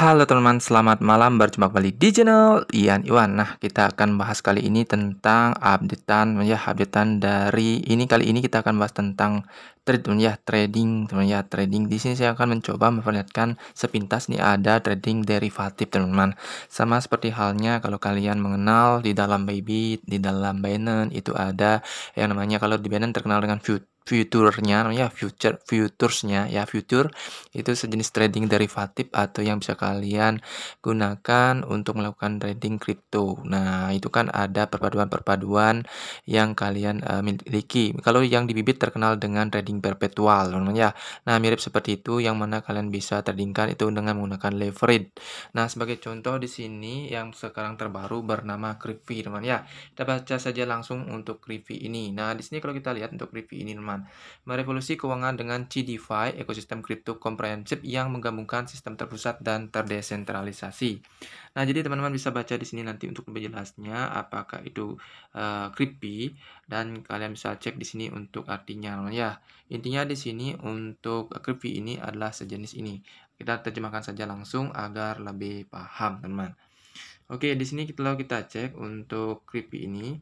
Halo teman-teman, selamat malam. Berjumpa kembali di channel Ian Iwan. Nah, kita akan bahas kali ini tentang updatean ya, updatean dari ini kali ini kita akan bahas tentang trade teman ya, trading teman ya, trading. Di sini saya akan mencoba memperlihatkan sepintas nih ada trading derivatif teman-teman. Sama seperti halnya kalau kalian mengenal di dalam Bybit, di dalam Binance itu ada yang namanya kalau di Binance terkenal dengan future futurnya namanya future futuresnya ya future itu sejenis trading derivatif atau yang bisa kalian gunakan untuk melakukan trading crypto. Nah, itu kan ada perpaduan-perpaduan yang kalian uh, miliki. Kalau yang di Bibit terkenal dengan trading perpetual namanya. Nah, mirip seperti itu yang mana kalian bisa tradingkan itu dengan menggunakan leverage. Nah, sebagai contoh di sini yang sekarang terbaru bernama Krivi teman ya. Kita baca saja langsung untuk Krivi ini. Nah, di sini kalau kita lihat untuk Krivi ini teman keuangan. Merevolusi keuangan dengan CDFI, ekosistem kripto komprehensif yang menggabungkan sistem terpusat dan terdesentralisasi. Nah, jadi teman-teman bisa baca di sini nanti untuk lebih jelasnya apakah itu uh, creepy dan kalian bisa cek di sini untuk artinya. Nah, ya, intinya di sini untuk creepy ini adalah sejenis ini. Kita terjemahkan saja langsung agar lebih paham, teman-teman. Oke, di sini kita kita cek untuk creepy ini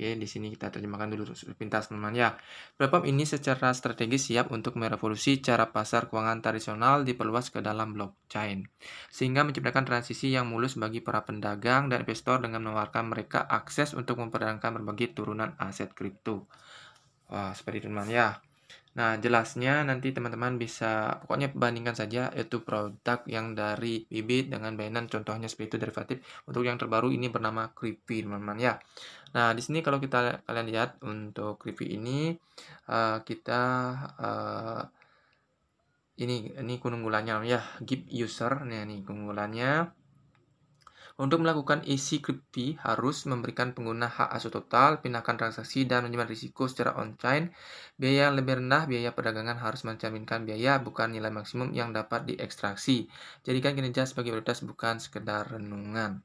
Oke, di sini kita terjemahkan dulu pintas teman teman ya. Platform ini secara strategis siap untuk merevolusi cara pasar keuangan tradisional diperluas ke dalam blockchain. Sehingga menciptakan transisi yang mulus bagi para pedagang dan investor dengan menawarkan mereka akses untuk memperdagangkan berbagai turunan aset kripto. Wah, seperti itu teman ya. Nah, jelasnya nanti teman-teman bisa pokoknya bandingkan saja itu produk yang dari bibit dengan Binance contohnya seperti itu derivatif. Untuk yang terbaru ini bernama Creepy, teman-teman ya. Nah, di sini kalau kita kalian lihat untuk Creepy ini uh, kita uh, ini ini kununggulannya ya, give user. nih ini kununggulannya untuk melakukan isi kripti harus memberikan pengguna hak asuh total, pindahkan transaksi, dan menyimpan risiko secara on-chain. Biaya yang lebih rendah, biaya perdagangan harus mencerminkan biaya, bukan nilai maksimum yang dapat diekstraksi. Jadikan kinerja sebagai prioritas, bukan sekedar renungan.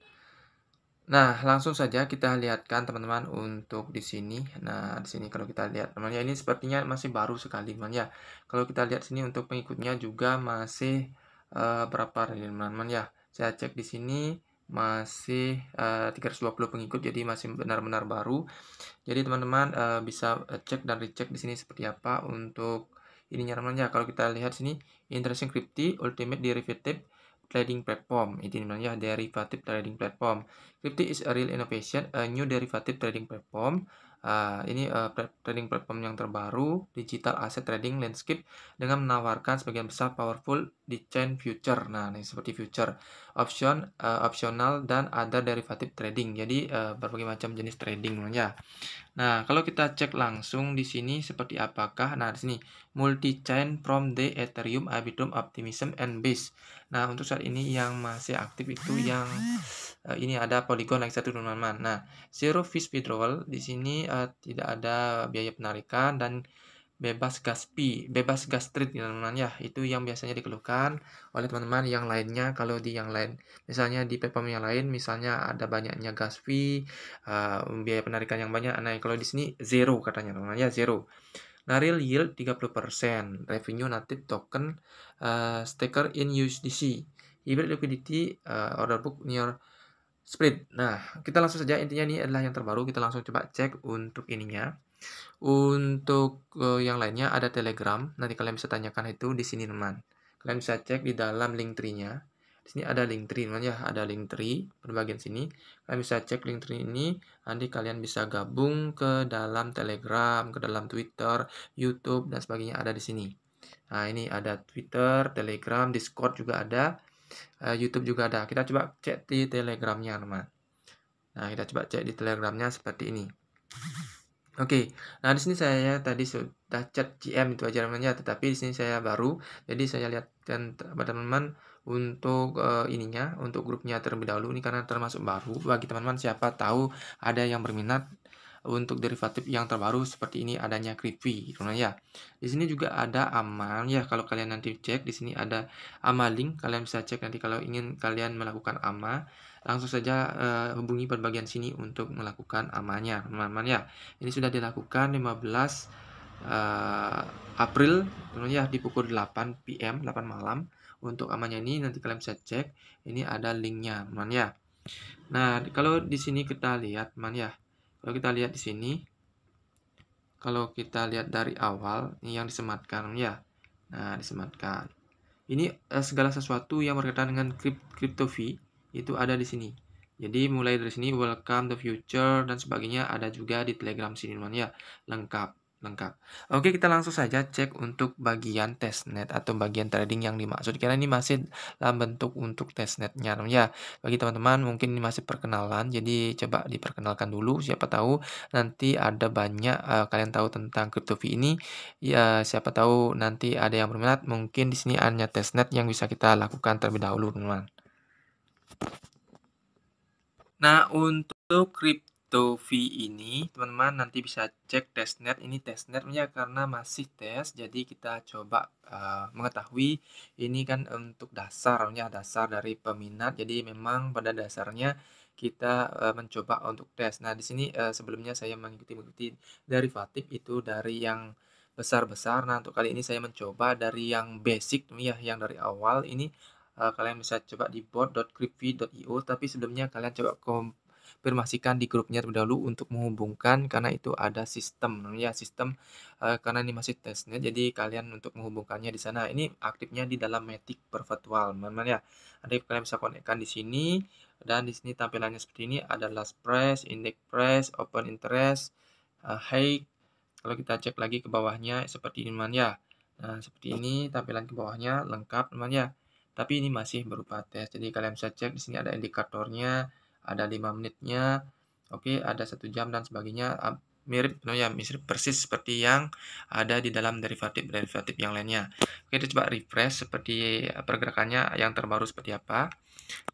Nah, langsung saja kita lihatkan teman-teman untuk di sini. Nah, di sini kalau kita lihat teman ya ini sepertinya masih baru sekali teman ya. Kalau kita lihat sini untuk pengikutnya juga masih uh, berapa teman-teman ya. Saya cek di sini masih eh, uh, 320 pengikut jadi masih benar-benar baru jadi teman-teman uh, bisa eh, cek dan recheck di sini seperti apa untuk ini namanya kalau kita lihat sini interesting crypto ultimate derivative trading platform ini namanya derivative trading platform crypto is a real innovation a new derivative trading platform Uh, ini uh, trading platform yang terbaru, digital asset trading landscape dengan menawarkan sebagian besar powerful di chain future. Nah, ini seperti future option uh, eh, opsional dan ada derivative trading. Jadi uh, berbagai macam jenis trading ya. Nah, kalau kita cek langsung di sini seperti apakah? Nah, di sini multi chain from the Ethereum Arbitrum Optimism and Base. Nah, untuk saat ini yang masih aktif itu yang uh, ini ada Polygon x satu teman-teman. Nah, zero fees withdrawal di sini uh, tidak ada biaya penarikan dan bebas gas P, bebas gastrit gitu, ya teman-teman ya. Itu yang biasanya dikeluhkan oleh teman-teman yang lainnya kalau di yang lain. Misalnya di PPM yang lain misalnya ada banyaknya gas fee, uh, biaya penarikan yang banyak. Nah, kalau di sini zero katanya teman-teman ya, zero. Nah, real yield 30%, revenue native token uh, staker in USDC. Hybrid liquidity uh, order book near spread. Nah, kita langsung saja intinya ini adalah yang terbaru. Kita langsung coba cek untuk ininya untuk uh, yang lainnya ada Telegram, nanti kalian bisa tanyakan itu di sini teman. Kalian bisa cek di dalam link tree-nya. Di sini ada link tree teman ya, ada link tree bagian sini. Kalian bisa cek link tree ini, nanti kalian bisa gabung ke dalam Telegram, ke dalam Twitter, YouTube dan sebagainya ada di sini. Nah, ini ada Twitter, Telegram, Discord juga ada. Eh, YouTube juga ada. Kita coba cek di Telegramnya, teman. Nah, kita coba cek di Telegramnya seperti ini. Oke, nah di sini saya tadi sudah chat GM itu aja namanya, tetapi di sini saya baru, jadi saya lihat dan teman-teman untuk uh, ininya, untuk grupnya terlebih dahulu ini karena termasuk baru bagi teman-teman siapa tahu ada yang berminat untuk derivatif yang terbaru seperti ini adanya creepy gitu kan ya. Di sini juga ada aman ya kalau kalian nanti cek di sini ada amaling link kalian bisa cek nanti kalau ingin kalian melakukan ama langsung saja uh, hubungi perbagian sini untuk melakukan amannya teman-teman ya ini sudah dilakukan 15 uh, eh, April ya di pukul 8 PM 8 malam untuk amannya ini nanti kalian bisa cek ini ada linknya teman ya nah kalau di sini kita lihat teman ya kalau kita lihat di sini kalau kita lihat dari awal ini yang disematkan teman, ya nah disematkan ini eh, segala sesuatu yang berkaitan dengan kripto fee itu ada di sini. Jadi mulai dari sini welcome the future dan sebagainya ada juga di Telegram sini teman ya. Lengkap, lengkap. Oke, kita langsung saja cek untuk bagian testnet atau bagian trading yang dimaksud. Karena ini masih dalam bentuk untuk testnetnya teman ya. Bagi teman-teman mungkin ini masih perkenalan jadi coba diperkenalkan dulu siapa tahu nanti ada banyak uh, kalian tahu tentang fee ini ya siapa tahu nanti ada yang berminat mungkin di sini hanya testnet yang bisa kita lakukan terlebih dahulu teman-teman. Nah, untuk crypto V ini, teman-teman nanti bisa cek testnet. Ini testnetnya karena masih tes, jadi kita coba uh, mengetahui ini kan untuk dasarnya, dasar dari peminat. Jadi memang pada dasarnya kita uh, mencoba untuk tes. Nah, di sini uh, sebelumnya saya mengikuti-mengikuti derivatif itu dari yang besar-besar. Nah, untuk kali ini saya mencoba dari yang basic ya, yang dari awal ini uh, kalian bisa coba di bot.cryptv.io tapi sebelumnya kalian coba konfirmasikan di grupnya terlebih dahulu untuk menghubungkan karena itu ada sistem ya sistem uh, karena ini masih tesnya jadi kalian untuk menghubungkannya di sana ini aktifnya di dalam Matic Perpetual teman ya ada kalian bisa konekkan di sini dan di sini tampilannya seperti ini ada last press, index press, open interest, uh, high kalau kita cek lagi ke bawahnya seperti ini teman ya nah seperti ini tampilan ke bawahnya lengkap teman ya tapi ini masih berupa tes. Jadi kalian bisa cek di sini ada indikatornya, ada 5 menitnya, oke, okay, ada satu jam dan sebagainya. Ah, mirip, no ya, mirip persis seperti yang ada di dalam derivatif-derivatif yang lainnya. Oke, kita coba refresh seperti eh, pergerakannya yang terbaru seperti apa.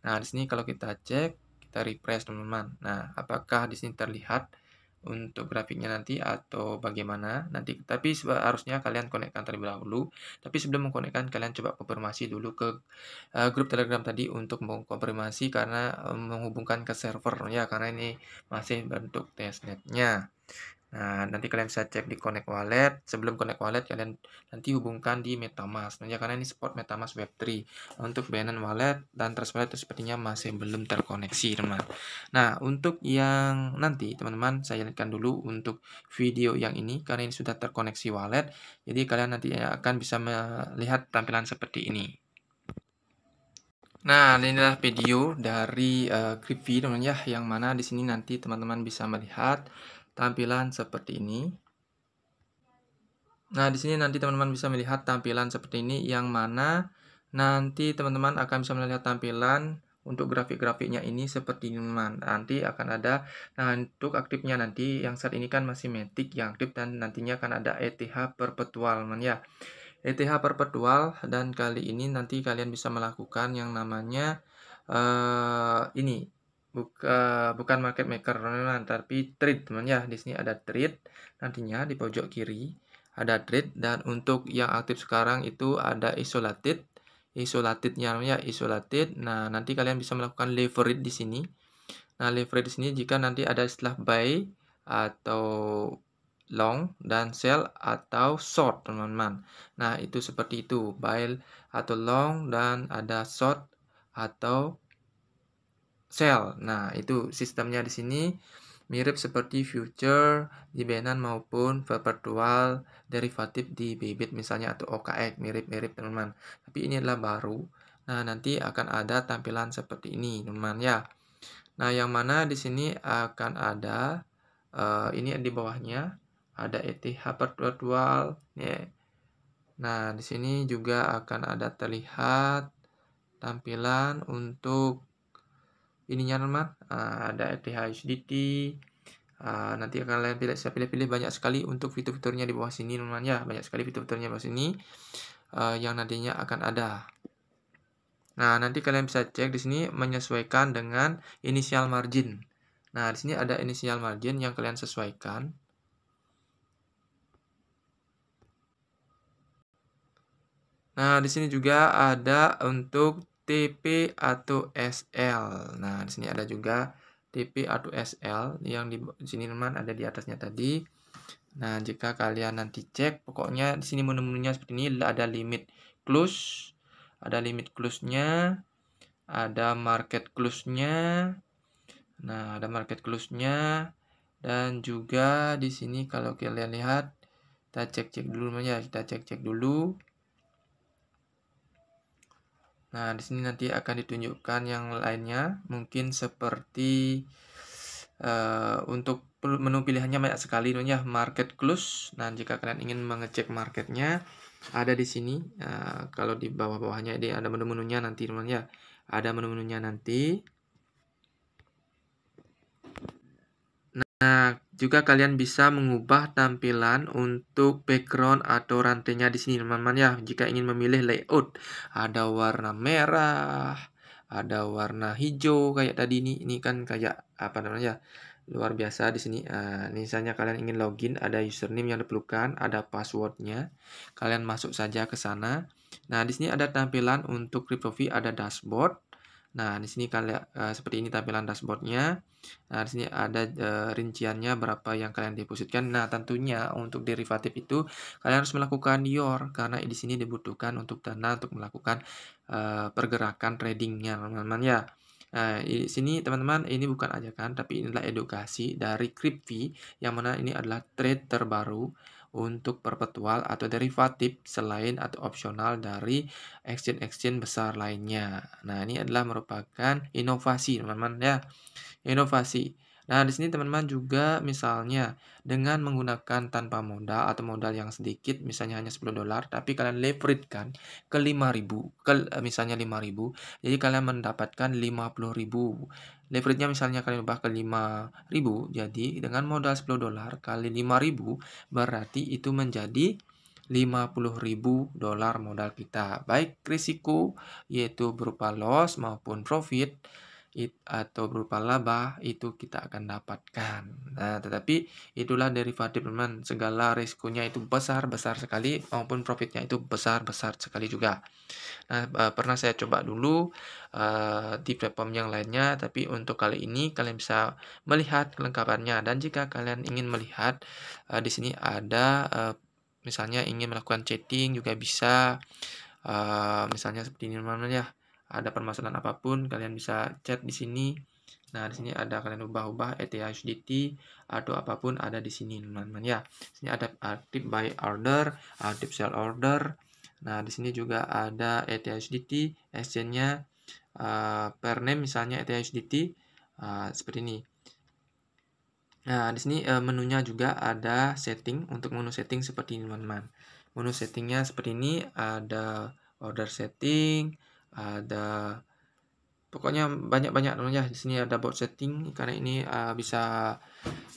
Nah, di sini kalau kita cek, kita refresh teman-teman. Nah, apakah di sini terlihat untuk grafiknya nanti atau bagaimana nanti tapi seharusnya kalian konekkan terlebih dahulu tapi sebelum mengkonekkan kalian coba konfirmasi dulu ke uh, grup telegram tadi untuk mengkonfirmasi karena um, menghubungkan ke server ya karena ini masih bentuk testnetnya Nah, nanti kalian bisa cek di Connect Wallet. Sebelum Connect Wallet, kalian nanti hubungkan di MetaMask. Nah, ya, karena ini support MetaMask Web3. Untuk Binance Wallet dan Trust Wallet itu sepertinya masih belum terkoneksi, teman. teman Nah, untuk yang nanti, teman-teman, saya lihatkan dulu untuk video yang ini. Karena ini sudah terkoneksi wallet. Jadi, kalian nanti akan bisa melihat tampilan seperti ini. Nah, inilah video dari uh, eh, Creepy teman ya yang mana di sini nanti teman-teman bisa melihat tampilan seperti ini. Nah, di sini nanti teman-teman bisa melihat tampilan seperti ini yang mana nanti teman-teman akan bisa melihat tampilan untuk grafik-grafiknya ini seperti ini nanti akan ada nah untuk aktifnya nanti yang saat ini kan masih matic yang aktif dan nantinya akan ada ETH perpetual teman ya ETH perpetual dan kali ini nanti kalian bisa melakukan yang namanya uh, ini buka bukan market maker teman-teman tapi trade teman ya di sini ada trade nantinya di pojok kiri ada trade dan untuk yang aktif sekarang itu ada isolated isolatednya ya isolated nah nanti kalian bisa melakukan leverage di sini nah leverage di sini jika nanti ada setelah buy atau long dan sell atau short teman-teman nah itu seperti itu buy atau long dan ada short atau sell. Nah, itu sistemnya di sini mirip seperti future di Binance maupun perpetual derivatif di Bybit misalnya atau OKX mirip-mirip teman-teman. Tapi ini adalah baru. Nah, nanti akan ada tampilan seperti ini, teman-teman ya. Nah, yang mana di sini akan ada uh, ini di bawahnya ada ETH perpetual ya. Nah, di sini juga akan ada terlihat tampilan untuk ininya teman uh, ah, ada RTH HDD uh, nanti kalian pilih saya pilih-pilih banyak sekali untuk fitur-fiturnya di bawah sini teman ya banyak sekali fitur-fiturnya di bawah sini ah, yang nantinya akan ada nah nanti kalian bisa cek di sini menyesuaikan dengan inisial margin nah di sini ada inisial margin yang kalian sesuaikan Nah, di sini juga ada untuk TP atau SL. Nah, di sini ada juga TP atau SL yang di sini teman ada di atasnya tadi. Nah, jika kalian nanti cek, pokoknya di sini menu-menunya seperti ini ada limit close, ada limit close-nya, ada market close-nya. Nah, ada market close-nya dan juga di sini kalau kalian lihat kita cek-cek dulu namanya, kita cek-cek dulu. Nah, di sini nanti akan ditunjukkan yang lainnya, mungkin seperti uh, untuk menu pilihannya banyak sekali, namanya market close. Nah, jika kalian ingin mengecek marketnya, ada di sini. Uh, kalau di bawah-bawahnya ini ada menu-menunya nanti, ya. Ada menu-menunya nanti. Nah, juga kalian bisa mengubah tampilan untuk background atau rantainya di sini teman-teman ya. Jika ingin memilih layout, ada warna merah, ada warna hijau kayak tadi ini. Ini kan kayak apa namanya? Ya, luar biasa di sini. Nah, misalnya kalian ingin login, ada username yang diperlukan, ada passwordnya. Kalian masuk saja ke sana. Nah, di sini ada tampilan untuk fee ada dashboard Nah, di sini kalian uh, seperti ini tampilan dashboardnya. Nah, di sini ada uh, rinciannya berapa yang kalian depositkan. Nah, tentunya untuk derivatif itu kalian harus melakukan YOR karena di sini dibutuhkan untuk dana untuk melakukan uh, pergerakan tradingnya, teman-teman ya. Nah, di sini teman-teman ini bukan ajakan tapi inilah edukasi dari Kripvi yang mana ini adalah trade terbaru untuk perpetual atau derivatif selain atau opsional dari exchange-exchange besar lainnya. Nah, ini adalah merupakan inovasi, teman-teman ya. Inovasi Nah, di sini teman-teman juga misalnya dengan menggunakan tanpa modal atau modal yang sedikit, misalnya hanya 10 dolar, tapi kalian leverage kan ke 5000, ke eh, misalnya 5000. Jadi kalian mendapatkan 50.000 leverage-nya misalnya kalian ubah ke 5000 jadi dengan modal 10 dolar kali 5000 berarti itu menjadi 50.000 dolar modal kita baik risiko yaitu berupa loss maupun profit it, atau berupa laba itu kita akan dapatkan. Nah, tetapi itulah derivatif teman. Segala risikonya itu besar-besar sekali maupun profitnya itu besar-besar sekali juga. Nah, eh, pernah saya coba dulu uh, di platform yang lainnya, tapi untuk kali ini kalian bisa melihat kelengkapannya dan jika kalian ingin melihat uh, di sini ada uh, misalnya ingin melakukan chatting juga bisa uh, misalnya seperti ini namanya ada permasalahan apapun kalian bisa chat di sini nah di sini ada kalian ubah-ubah ETH USDT atau apapun ada di sini teman-teman ya di sini ada active buy order active sell order nah di sini juga ada ETH USDT exchange-nya uh, per name misalnya ETH USDT uh, eh, seperti ini Nah, di sini uh, menunya juga ada setting untuk menu setting seperti ini, teman-teman. Menu settingnya seperti ini, ada order setting, ada pokoknya banyak-banyak ya di sini ada bot setting karena ini uh, bisa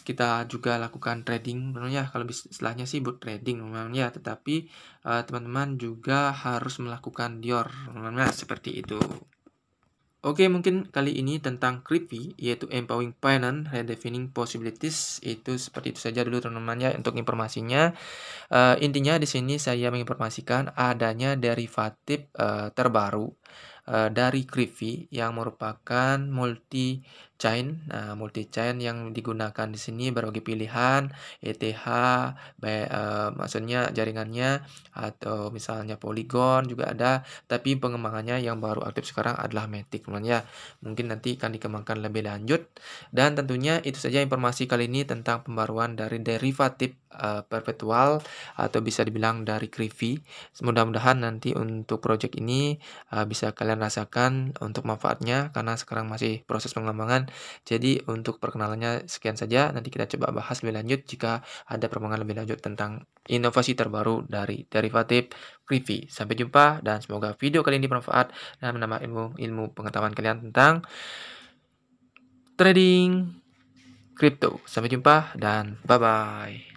kita juga lakukan trading ya kalau istilahnya sih bot trading ya tetapi eh, teman-teman uh, juga harus melakukan dior ya seperti itu Oke, mungkin kali ini tentang Creepy, yaitu Empowering Finance, Redefining Possibilities, itu seperti itu saja dulu teman-teman ya untuk informasinya. Uh, intinya di sini saya menginformasikan adanya derivatif uh, terbaru Eh, dari Krivi yang merupakan multi chain. Nah, multi chain yang digunakan di sini berbagai pilihan ETH, by, uh, eh, maksudnya jaringannya atau misalnya Polygon juga ada, tapi pengembangannya yang baru aktif sekarang adalah Matic. Ya. Mungkin nanti akan dikembangkan lebih lanjut dan tentunya itu saja informasi kali ini tentang pembaruan dari derivatif uh, perpetual atau bisa dibilang dari Krivi. Mudah-mudahan nanti untuk project ini uh, bisa bisa kalian rasakan untuk manfaatnya karena sekarang masih proses pengembangan. Jadi untuk perkenalannya sekian saja. Nanti kita coba bahas lebih lanjut jika ada perkembangan lebih lanjut tentang inovasi terbaru dari derivatif Krivi. Sampai jumpa dan semoga video kali ini bermanfaat dan menambah ilmu ilmu pengetahuan kalian tentang trading kripto. Sampai jumpa dan bye bye.